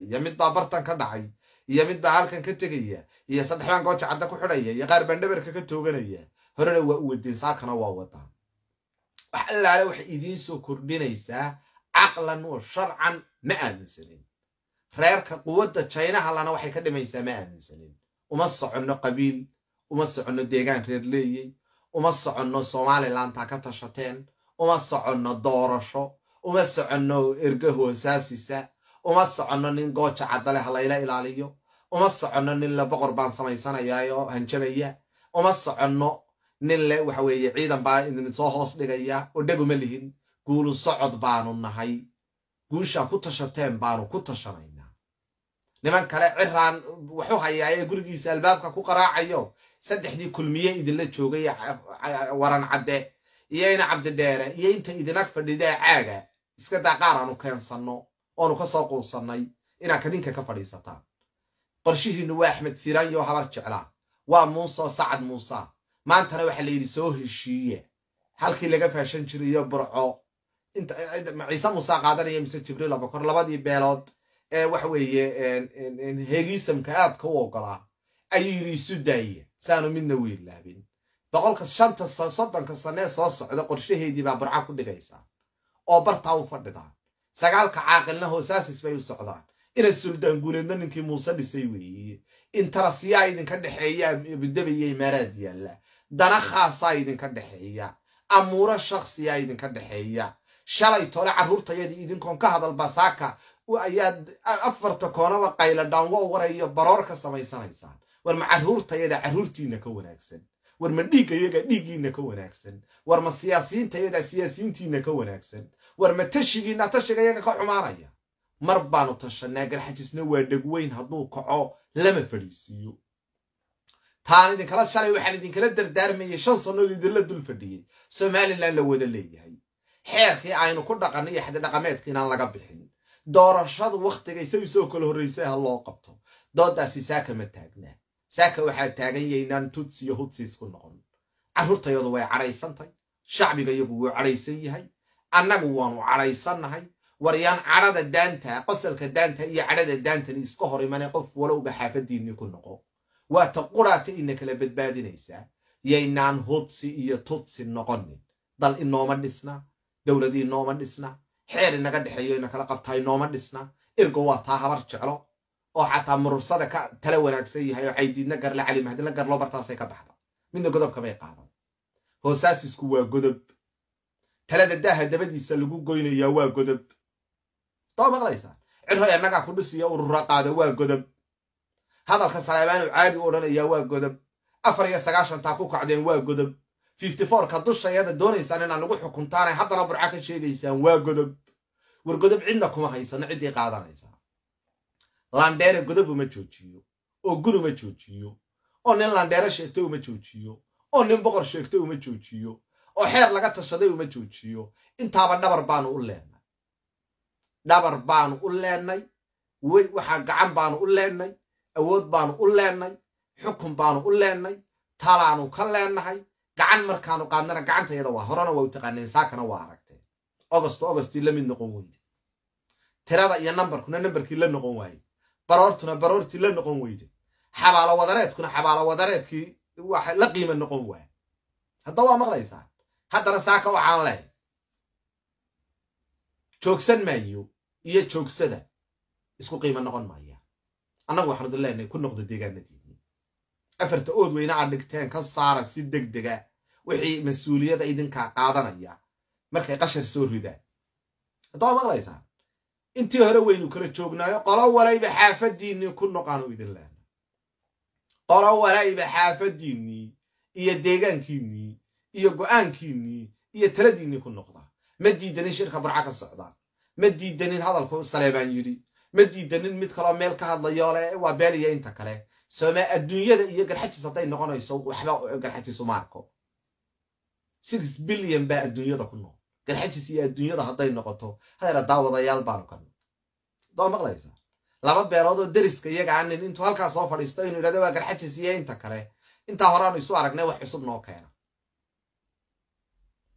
iyo midbaa bartan ka dhacay iyo midbaa halkan ka tegaya iyo saddex baan gooja cadda ku xidhaya iyo qaar baan dhabarka ka tooganaya horena waa u wadeen saakana waa wadaa wax allaale waxay idiin soo kordhinaysaa caqlan oo sharcan ma aaminsanin reerka quwadda lana waxay ka dhimaysaa ma aaminsanin uma soconno qabiil uma soconno deegaan reer leeyey uma soconno somalilantaa ka tashateen uma soconno doorasho uma soconno erga uma soconno nin gooja caddaleh halayla ilaaliyo uma soconno nin le boqor baan samaysanayaaoo hanjabaya uma soconno nin le waxa weeye ciidan baa idin soo hoos dhigaya oo dheg uma lihin guulu socod baanu nahay guushaa ku tashateen baanu ku tashanaynaa niman kale ciraan wuxu hayaa ee gurigiisa albaabka ku qaraacayo saddexdii kulmiye idinla joogay waran cadde iyo ina cabdidheere iyo inta idinag ag caaga iska daa qaar aanu keensanno oonu ka soo quunsannay inaad kadinka ka fadhiisataan qorshihiinnu waa axmed siiraan habar jeclaa waa oo sacad muusa maantana waxaa yidhi soo heshiiye halkii laga faashan jirayo burco ciise muusa qaadanaya mise jibriil abakor labadii beelood ee waxa weeye heegiisamka aadka u ogolaa ayuu yidhi isu daaye saanu midna wiirlaabin boqolka shanta soddonka sanne soo socda qorshaheedii baa burco ku dhigaysaa oo bartaa u fadhidaa sagaalka caaqilna hoosaasis bay u socdaan ina suldaanguuleedna ninkii muuse dhisay weeye intarasiyaa idinka dhexeeyaa dabayay maaraad yaalla dana khaasaa idinka dhexeeya amuuro shakhsiyaa idinka dhexeeya shalay tole carruurtayadii idinkoon ka hadal basaaka ayaad afarta koonaba qayla dhaanwo warayo baroor ka samaysanaysaan warma ma caruurtiina ka wanaagsan warma ma dhiiggayaga dhiiggiinna ka wanaagsan warma ma siyaasiintayada siyaasiintiinna ka wanaagsan war ma tashigiina tashiga iyaga ka xumaanaya mar baanu tashanaa garxajisna waa dhegweyn hadduu kaco lama fadhiisiiyo taan idinkala shalay waxaan idinkala dardaarmayay shan sannoo idinla dul fadhiyay e somalilan la wada leeyahay xeerkii aynu ku dhaqanay iyo xadidhaqameedka inaan laga bixin doorashadu wakhtigay say usoo kala horraysay ha loo qabto doodaasi saaka ma taagnaa saaka waxaa taagan yahay inaan tuds iyo hudsiisku noqon caruurtayadu way cadhaysantay shacbiga iyagu wuu cadhaysan yahay annagu waanu cadhaysannahay waryaan cadhada daanta qosalka daanta iyo cadhada daantani iska hor imane qof walowba xaafadiinni ku noqo waata quraata ina kala badbaadinaysaa yaynaan hudsi iyo tudsi noqonin dal inooma dhisna dowlad inooma dhisna xeer inaga dhexeeyo inakala qabtaa inooma dhisna irgo waa taa habar jeclo oo xataa murursada ka tala wanaagsan yahay oo caydiidna garle cali mahdina garlo bartaasay ka baxda midna godobka bay qaadan hoosaasisku waa godob talada daaha dabadiisa lagu goynayaa waa godob too maqlaysaan cirhoy annagaa ku dhisiya qaada waa godob hadalka salaabaanu caadi u odhanayaa waa godob afar iyo sagaashantaa ku kacdeen waa godob fifty fourka dushayada doonaysaan inaad nagu xukuntaana haddana burca ka sheegaysaan waa godob war godob cidna kuma haysano ciddii qaadanaysaa landheere godob uma joojiyo oo gun uma joojiyo oo nin landheere sheegta uma joojiyo oo nin boqor sheegta uma joojiyo oo xeer laga tashaday uma joojiyo intaaba dhabar baanu u leenay dhabar baanu u leennay waxaa gacan baanu u leennay awood baanu u leennay xukun baanu u leennay talaanu ka leennahay gacan markaanu qaadnana gacantayada waa horena waa u saakana waa aragteen ogosto ogostii la noqon weyde tirada iyo nambarkuna nambarkii la noqon waaye baroortuna baroortii la noqon weyde xabaalo wadareedkuna xabaalo wadareedkii la qiima noqon waaye hadda waa maqlaysaa haddana saaka waxaan leh joogsan maayo iyo joogsada isku qiimo noqon maaya annagu waxaanu idin leenahay ku noqdo deegaanadiinni afarta ood weyna aad dhigteen ka saara si deg dega wixii mas uuliyada idinkaa qaadanaya markay qashar soo ridaan haddaba maqlaysaan intii hore waynu kala joognaayo qolo walayba xaafaddiinnii ku noqaanu idin leenahay qolo walayba xaafaddiinnii iyo deegaankiinnii iyo go'aankiinnii iyo taladiinnii ku noqdaa ma diidanin shirka burca ka socdaa ma diidanin hadalku saleebaan yidhi ma diidanin mid kaloo meel ka hadlayoole waa beeliya inta kale sooma adduunyada iyo garxajis hadday noqonayso waxba garxajiis uma six bilyan baa adduunyada ku nool garxajiis iyo adduunyada hadday noqoto hadeera daawadayaal baanu ka doo maqlaysaa laba beeloodoo deriska iyaga anin intuu halkaa soo fadhiisto inuu idhahdo waa garxajiis iyo inta kale intaa horaanu isu aragnay wax cusub noo keena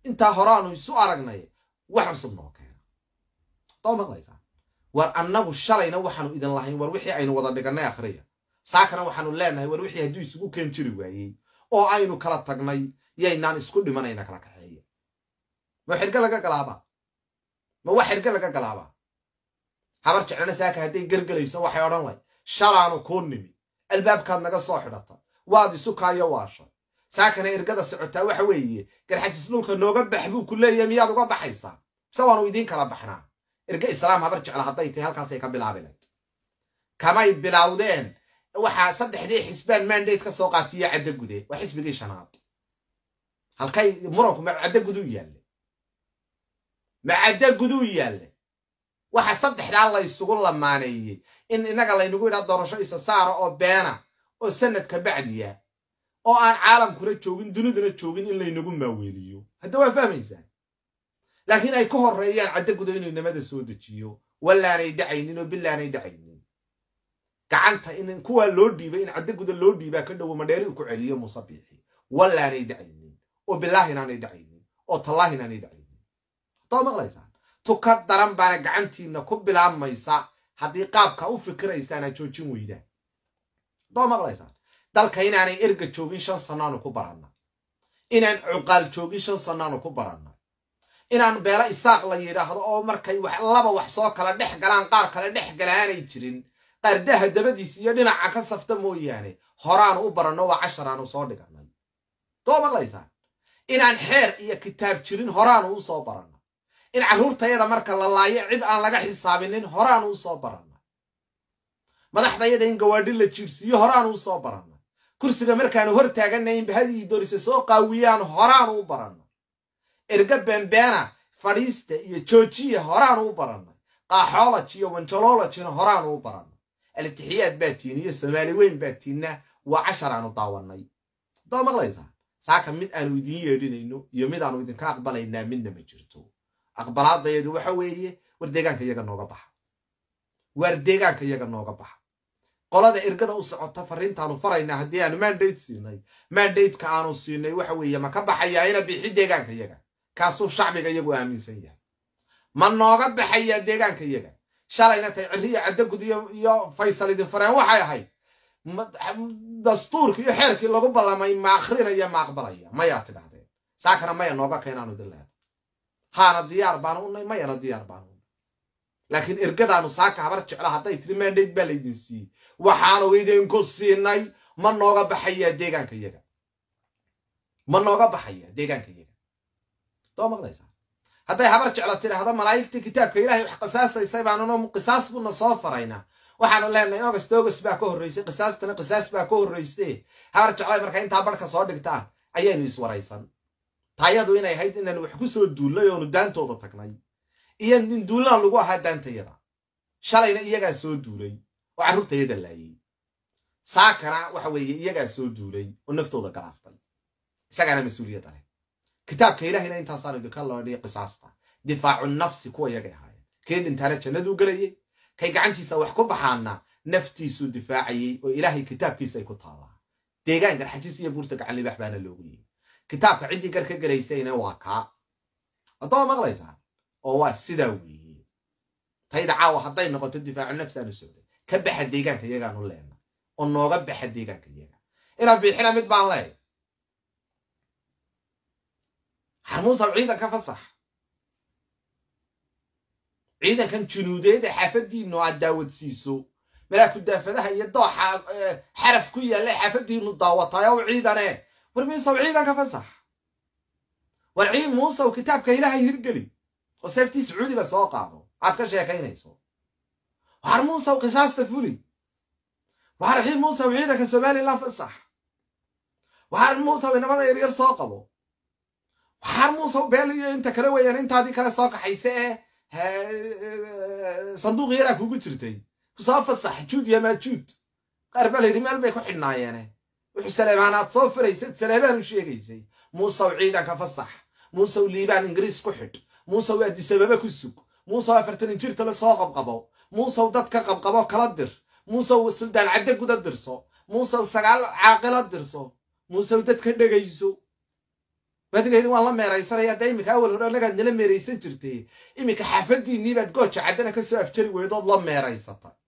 intaa horaanu isu aragnay wax cusub noo keena too maqlaysaa war annagu shalayna waxaanu idin lahayn war wixii aynu wada dhiganay akhriya saakana waxaanu leenahay war wixii hadduu isugu keen jiri waayey oo aynu kala tagnay yaynaan isku dhimanayna kala kaxeeya ma xidhka laga galaabaa ma wax xidhka laga galaabaa habar jeclana saaka hadday gergelayso waxay odhan lahay shalaanu kuu nimi albaabkaad naga soo xidhata waad isu kaayo waasha saakana ergada socotaa waxa weeye garxajis dhulka nooga bax buu ku leeyahay miyaad uga baxaysaa mise waanu idiin kala baxnaa erga islaam habar jecla hadday tahay halkaasay ka bilaabineed kamay bilaawdeen waxaa saddexdii xisbaan mandate ka soo qaatiya caddagude waa xisbigii shanaad halkay muranku ma macaddagudu yaalle ma macaddaguduu yaalle waxa saddexdaa laysugu lamaaneeyey in innaga laynagu yidhaa doorasho isa saara oo beena oo sanadka bacdiya oo aan caalamkuna joogin duniduna joogin in laynagu maaweeliyo hadda waa fahmaysaan laakiin ay ka horreeyaan caddaguda inuu nimada soo dejiyo wallaanay dhacaynin oo billaanay dhacaynin gacanta in kuwaa loo dhiibay in caddaguda loo dhiibaa ka dhowo madheeri u ku celiyo musabiixi wallaanay dhacaynin oo bilaahin dhacaynin oo tallaahin aanay dacaynin haddaad maqlaysaan tuka daran baana gacantiina ku bilaabmaysa haddii qaabka u fikiraysaana joojin weydaan haddaad maqlaysaan dalka inaanay erga joogin shan sannaanu ku barannay inaan cuqaal joogin shan sannaanu ku barannay inaan beelo isaaq la yidhaahdo oo markay laba wax soo kala dhex galaan qaar kale dhex galaanay jirin qaar dabadiis iyo dhinaca ka safta mooyaane horaanu u baranno waa casharaanu soo dhiganay doo maqlaysaan inaan xeer iyo kitaab jirin horaanu usoo baranna in carruurtayada marka la laayo cid aan laga xisaabinin horaanu usoo soo baranna madaxdayada in gawaadhi la jiirsiiyo horaanu usoo baranna kursiga markaanu hor taaganna in bahadii dorise soo qaawiyaan horaanu u baranno erga beenbeena fadhiista iyo joojiya horaanu u barannay qaaxoolaj iyo wanjoloolajina horaanu u barannay alitixiyaad baatiina iyo somaali weyn baatiinna waa cashar aanu daawannay daad maqlaysaa saaka mid aanu idin yeedhinayno iyo mid aanu idinka aqbalaynaa midna ma jirto aqbalaadayadu waxa weeye war deegaanka iyaga nooga baxa war deegaanka iyaga nooga baxa qolada ergada u socota fariintaanu farayna haddii aanu mandate siinay mandateka aanu siinay waxa weeye ma ka baxayaayana bixi deegaanka yaga kaasuu shacbiga iyagu aaminsan yahay ma nooga baxayaa deegaanka yaga shalayna tay ciriyo caddagud iyo faysal idin fareen waxay ahayd dastuurkii iyo xeerkii lagu ballamay ma akrinaya ma aqbalaya mayaa tidhahdeen saakana maya nooga kaynaanu idin leena haana diyaar baanu unay mayana diyaar baanu unay laakiin ergadaanu saaka habar jeclo hadday tiri mandate baa laydin siiyey waxaanu idinku siinay ma nooga baxayaa deegaanka yaga ma nooga baxaya deegaanka yaga soo maqlaysaa hadday habar jeclo tidhaahdo malaa'igtii kitaabka ilaahay wax qisaasaysay baanun qisaas buuna soo farayna waxaanu leenahay ogost ogost baa ka horraysay qisaastana qisaas baa ka horrayste habar jeclay marka intaa barhka soo dhigtaan ayaynu iswaraysan taayadu inay ahayd inaanu wax ku soo duullay oonu daantooda tagnay iyo in duullaan lagu ahaa daantayada shalayna iyagaa soo duulay oo carruurtayada laayay saakana waxa weeye iyagaa soo duulay oo naftooda galaaftay isagaana mas-uuliyadda leh kitaabka ilaahina intaasaanu idinka loodhiya qisaasta difaacu nafsi kuwa iyagay ahaayeen kee dhintaana jannaduu gelayey kay gacantiisa wax ku baxaanna naftiisuu difaacayey oo ilaahay kitaabkiisa ay ku taallaa deegaan garxajis iyo buurta gacan libax baana loogu yimi kitaabka ciddii garka ka gelaysayna waa kaa addooma maqlaysaa oo waa sidaa weeye tayda caawa hadday noqoto difaacu nafsi aanu socday ka baxa deegaanka iyagaanu leenna oo nooga baxa deegaanka iyaga inaan biixina mid baan lehay harmuusan ciidan ka fasax ciidankan junuudeed ee xaafaddiinu aad daawadsiiso malaaku daafadaha iyo dooxa eh, xaraf ku yaalla ee xaafaddiinu daawatayo ciidane war miisow ciidanka fasax war ciid muusow kitaabka ilaahay hirgeli oo seeftii sacuudiga soo qaado aad ka sheekaynayso waar muusa qisaasta fuli waxaar muusa ciidanka somaalilan fasax waar muusa inamada yaryar soo qabo waxaar muusa beel iyo inta kale weeyaan intaadii kale soo kaxayse ee sanduuq yaraa kugu jirtay kusoo fasax juud iyo maajuud qaar baa layidhi meel bay ku xidhnaayeene wuxuu aad soo furaysad saleebaan u sheegaysay muusaw ciidanka fasax muusaw liibaan ingiriis ku xidh muusaw addisababa ku sug muuse afartan la soo qabqabo muusew dadka qabqabo kala dir muusew suldaan cadde guda dirso muusew sagaal caaqilo dirso muusew dad ka dhegayso waadigaydin waan la meeraysanaya hadda iminka awal hore annagaad nala meeraysan jirtay iminka xaafaddiinniibaad gooja caddana ka soo afjari weydood la meeraysata